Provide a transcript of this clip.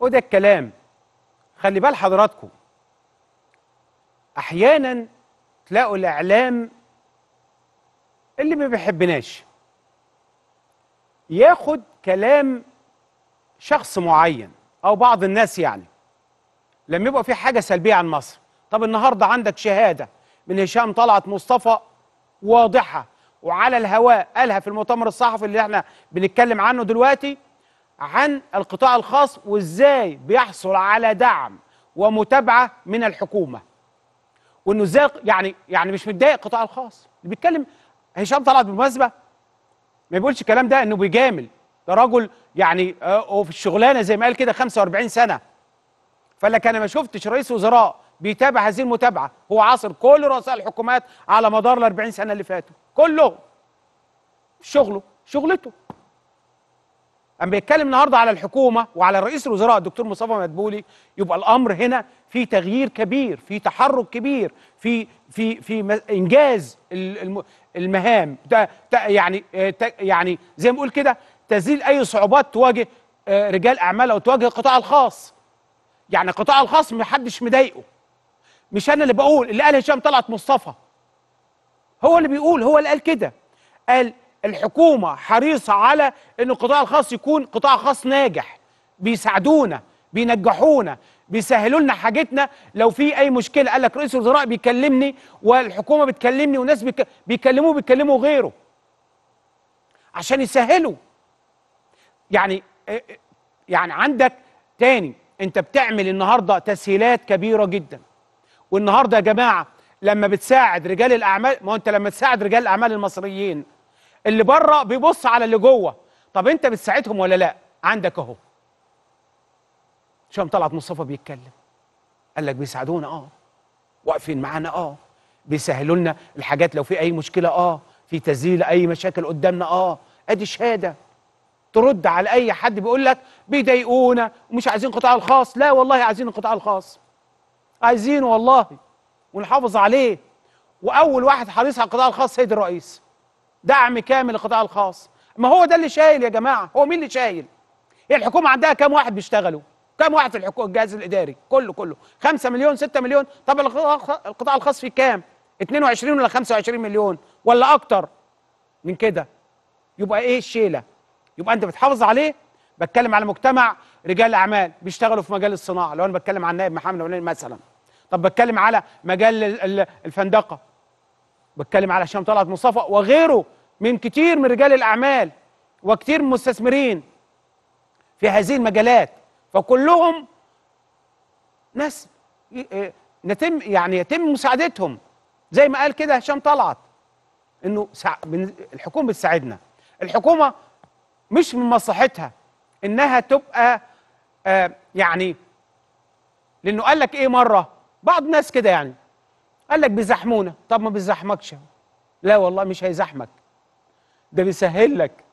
وده الكلام خلي بال حضراتكم احيانا تلاقوا الاعلام اللي ما بيحبناش ياخد كلام شخص معين او بعض الناس يعني لما يبقى في حاجه سلبيه عن مصر طب النهارده عندك شهاده من هشام طلعت مصطفى واضحه وعلى الهواء قالها في المؤتمر الصحفي اللي احنا بنتكلم عنه دلوقتي عن القطاع الخاص وازاي بيحصل على دعم ومتابعه من الحكومه وانه ازاي يعني يعني مش متضايق القطاع الخاص اللي بيتكلم هشام طلعت بالمناسبه ما بيقولش الكلام ده انه بيجامل ده راجل يعني آه، وفي الشغلانه زي ما قال كده 45 سنه فلك انا ما شفتش رئيس وزراء بيتابع هذه المتابعه هو عاصر كل رؤساء الحكومات على مدار ال 40 سنه اللي فاتوا كلهم شغله شغلته اما بيتكلم النهارده على الحكومه وعلى رئيس الوزراء الدكتور مصطفى مدبولي يبقى الامر هنا في تغيير كبير في تحرك كبير في في في انجاز المهام ده يعني آه، يعني زي ما بنقول كده تزيل اي صعوبات تواجه آه، رجال اعمال او تواجه القطاع الخاص يعني القطاع الخاص محدش مضايقه مش انا اللي بقول اللي قال هشام طلعت مصطفى هو اللي بيقول هو اللي قال كده قال الحكومه حريصه على ان القطاع الخاص يكون قطاع خاص ناجح بيساعدونا بينجحونا بيسهلوا لنا حاجتنا لو في اي مشكله قال لك رئيس الوزراء بيكلمني والحكومه بتكلمني وناس بيكلموه بيكلموا غيره عشان يسهلوا يعني يعني عندك تاني انت بتعمل النهارده تسهيلات كبيره جدا والنهارده يا جماعه لما بتساعد رجال الاعمال ما انت لما تساعد رجال الاعمال المصريين اللي بره بيبص على اللي جوه طب انت بتساعدهم ولا لا عندك اهو شام طلعت مصطفى بيتكلم قال لك بيساعدونا اه واقفين معانا اه بيسهلوا لنا الحاجات لو في اي مشكله اه في تسجيل اي مشاكل قدامنا اه ادي شهاده ترد على اي حد بيقول لك بيضايقونا ومش عايزين القطاع الخاص لا والله عايزين القطاع الخاص عايزينه والله ونحافظ عليه واول واحد حريص على القطاع الخاص سيد الرئيس دعم كامل للقطاع الخاص ما هو ده اللي شايل يا جماعه هو مين اللي شايل هي الحكومه عندها كام واحد بيشتغلوا كام واحد في الحكومه الجهاز الاداري كله كله 5 مليون 6 مليون طب القطاع الخاص فيه كام 22 ولا 25 مليون ولا اكتر من كده يبقى ايه الشيله يبقى انت بتحافظ عليه بتكلم على مجتمع رجال اعمال بيشتغلوا في مجال الصناعه لو انا بتكلم عن نائب محامي مثلا طب بتكلم على مجال الفندقه بتكلم على هشام طلعت مصطفى وغيره من كتير من رجال الاعمال وكتير من المستثمرين في هذه المجالات فكلهم ناس آه، نتم يعني يتم مساعدتهم زي ما قال كده هشام طلعت انه الحكومه بتساعدنا الحكومه مش من مصلحتها انها تبقى آه يعني لانه قال لك ايه مره بعض الناس كده يعني قال لك بيزحمونا طب ما بيزحمكش لا والله مش هيزحمك ده بيسهل لك